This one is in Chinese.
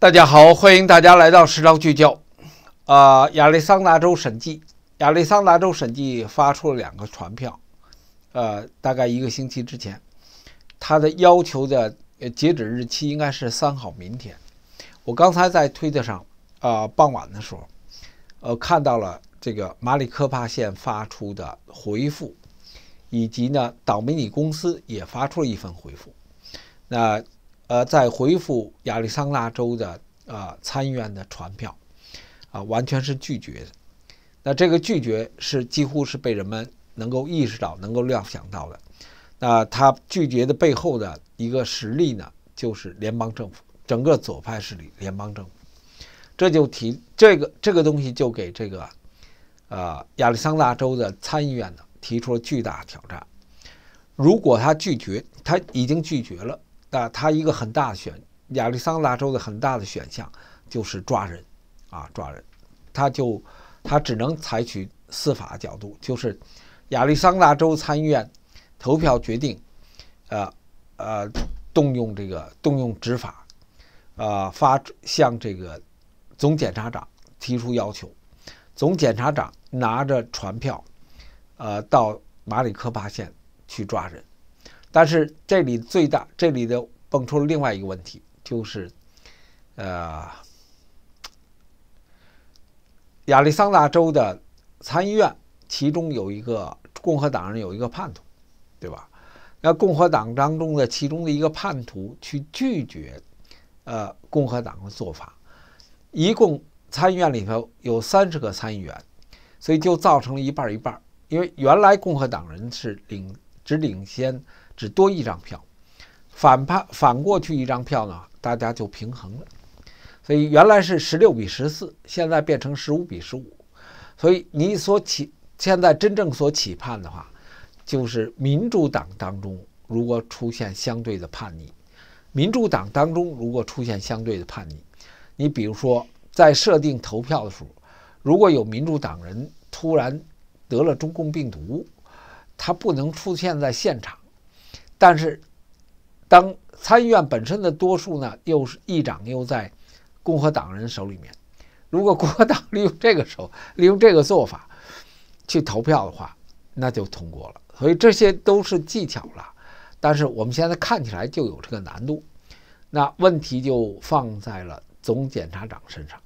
大家好，欢迎大家来到《时尚聚焦》。啊，亚利桑那州审计，亚利桑那州审计发出了两个传票，呃，大概一个星期之前，他的要求的截止日期应该是三号，明天。我刚才在推特上，啊，傍晚的时候，呃，看到了这个马里科帕县发出的回复，以及呢，倒霉你公司也发出了一份回复，那。呃，在回复亚利桑那州的啊参议院的传票，啊，完全是拒绝。的。那这个拒绝是几乎是被人们能够意识到、能够料想到的。那他拒绝的背后的一个实力呢，就是联邦政府，整个左派势力，联邦政府。这就提这个这个东西，就给这个呃亚利桑那州的参议院呢提出了巨大挑战。如果他拒绝，他已经拒绝了。但他一个很大的选亚利桑那州的很大的选项就是抓人，啊抓人，他就他只能采取司法角度，就是亚利桑那州参议院投票决定，呃呃动用这个动用执法，呃发向这个总检察长提出要求，总检察长拿着传票，呃到马里科帕县去抓人。但是这里最大，这里的蹦出了另外一个问题，就是，呃，亚利桑那州的参议院，其中有一个共和党人有一个叛徒，对吧？那共和党当中的其中的一个叛徒去拒绝，呃，共和党的做法。一共参议院里头有三十个参议员，所以就造成了一半一半，因为原来共和党人是领只领先。只多一张票，反判反过去一张票呢，大家就平衡了。所以原来是十六比十四，现在变成十五比十五。所以你所期现在真正所期盼的话，就是民主党当中如果出现相对的叛逆，民主党当中如果出现相对的叛逆，你比如说在设定投票的时候，如果有民主党人突然得了中共病毒，他不能出现在现场。但是，当参议院本身的多数呢，又是议长又在共和党人手里面，如果共和党利用这个手，利用这个做法去投票的话，那就通过了。所以这些都是技巧了。但是我们现在看起来就有这个难度，那问题就放在了总检察长身上。